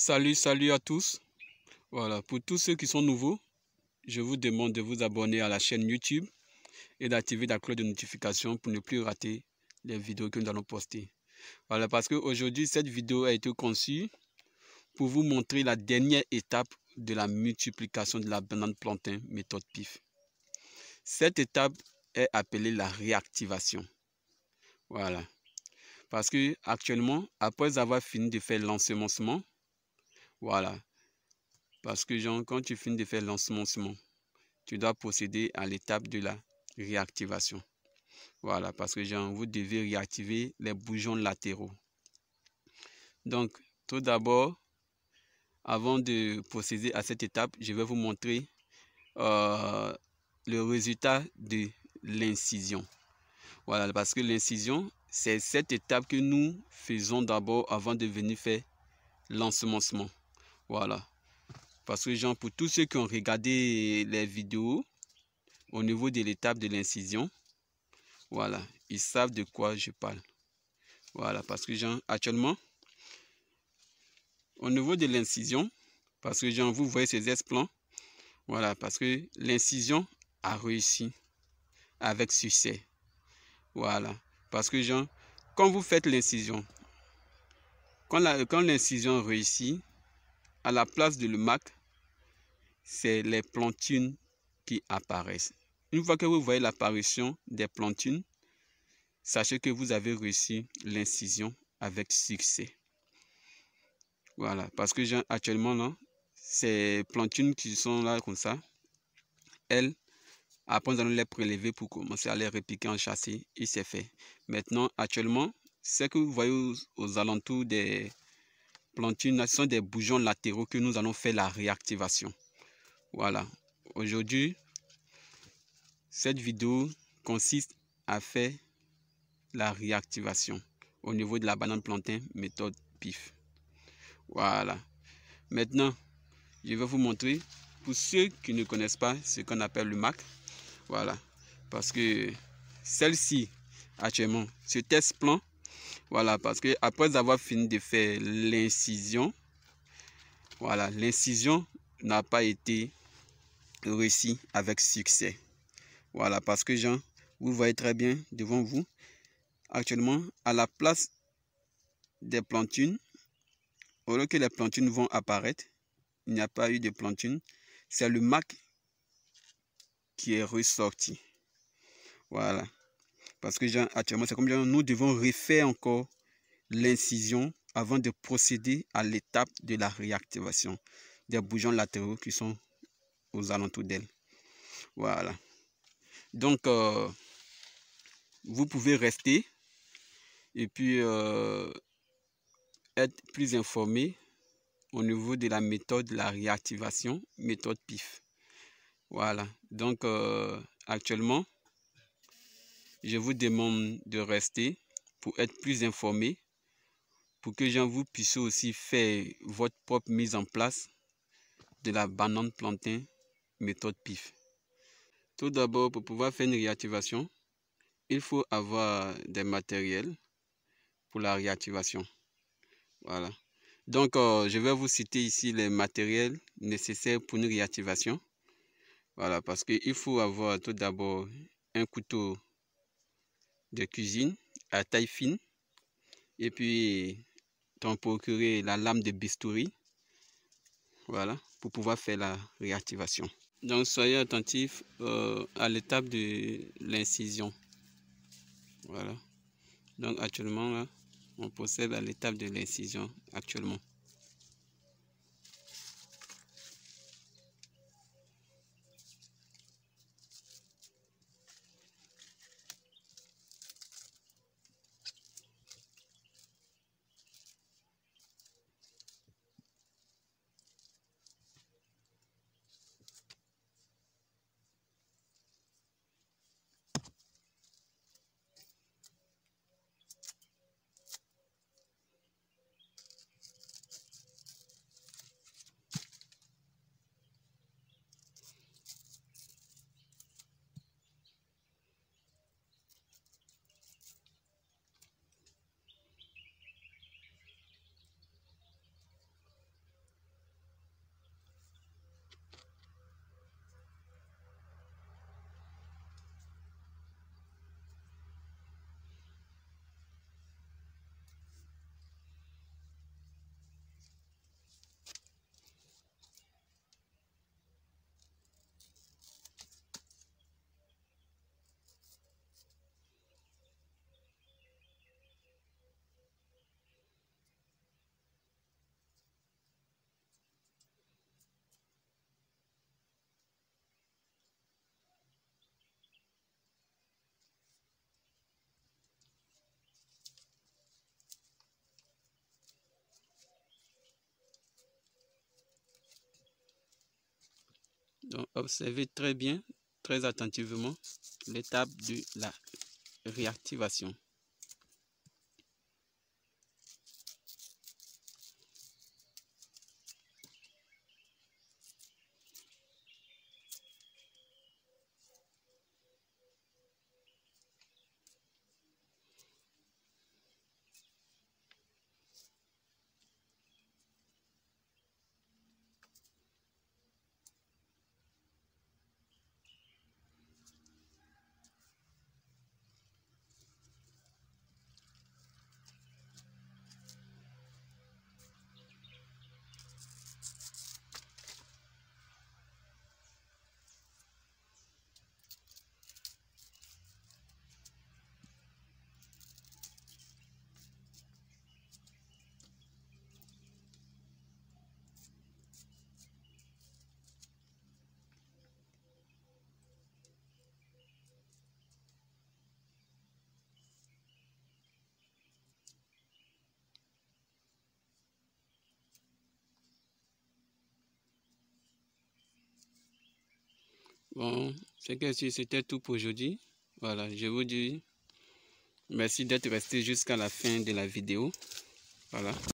Salut, salut à tous. Voilà, pour tous ceux qui sont nouveaux, je vous demande de vous abonner à la chaîne YouTube et d'activer la cloche de notification pour ne plus rater les vidéos que nous allons poster. Voilà, parce qu'aujourd'hui, cette vidéo a été conçue pour vous montrer la dernière étape de la multiplication de la banane plantain méthode PIF. Cette étape est appelée la réactivation. Voilà. Parce que actuellement, après avoir fini de faire l'ensemencement, voilà. Parce que genre, quand tu finis de faire l'ensemencement, tu dois procéder à l'étape de la réactivation. Voilà, parce que genre, vous devez réactiver les bougeons latéraux. Donc, tout d'abord, avant de procéder à cette étape, je vais vous montrer euh, le résultat de l'incision. Voilà, parce que l'incision, c'est cette étape que nous faisons d'abord avant de venir faire l'ensemencement. Voilà. Parce que, genre, pour tous ceux qui ont regardé les vidéos, au niveau de l'étape de l'incision, voilà, ils savent de quoi je parle. Voilà, parce que, genre, actuellement, au niveau de l'incision, parce que, genre, vous voyez ces plans, voilà, parce que l'incision a réussi avec succès. Voilà, parce que, genre, quand vous faites l'incision, quand l'incision réussit, à la place de mac, c'est les plantines qui apparaissent. Une fois que vous voyez l'apparition des plantines, sachez que vous avez réussi l'incision avec succès. Voilà, parce que j'ai actuellement ces plantines qui sont là comme ça, elles, après nous allons les prélever pour commencer à les répliquer en châssis il s'est fait. Maintenant, actuellement, ce que vous voyez aux alentours des plantines, ce sont des bougeons latéraux que nous allons faire la réactivation. Voilà. Aujourd'hui, cette vidéo consiste à faire la réactivation au niveau de la banane plantain méthode PIF. Voilà. Maintenant, je vais vous montrer, pour ceux qui ne connaissent pas ce qu'on appelle le MAC, voilà, parce que celle-ci, actuellement, ce test plant voilà, parce que après avoir fini de faire l'incision, voilà, l'incision n'a pas été réussie avec succès. Voilà, parce que Jean, vous voyez très bien devant vous, actuellement, à la place des plantunes, au lieu que les plantines vont apparaître, il n'y a pas eu de plantines, c'est le mac qui est ressorti. Voilà. Parce que actuellement, c'est comme nous devons refaire encore l'incision avant de procéder à l'étape de la réactivation des bougeons latéraux qui sont aux alentours d'elle. Voilà. Donc, euh, vous pouvez rester et puis euh, être plus informé au niveau de la méthode de la réactivation, méthode PIF. Voilà. Donc, euh, actuellement, je vous demande de rester pour être plus informé, pour que j'en vous puissiez aussi faire votre propre mise en place de la banane plantain méthode PIF. Tout d'abord, pour pouvoir faire une réactivation, il faut avoir des matériels pour la réactivation. Voilà. Donc, euh, je vais vous citer ici les matériels nécessaires pour une réactivation. Voilà, parce qu'il faut avoir tout d'abord un couteau de cuisine à taille fine et puis t'en procurer la lame de bistouri voilà pour pouvoir faire la réactivation donc soyez attentif euh, à l'étape de l'incision voilà donc actuellement on procède à l'étape de l'incision actuellement observez très bien, très attentivement, l'étape de la réactivation. Bon, c'est que c'était tout pour aujourd'hui. Voilà, je vous dis merci d'être resté jusqu'à la fin de la vidéo. Voilà.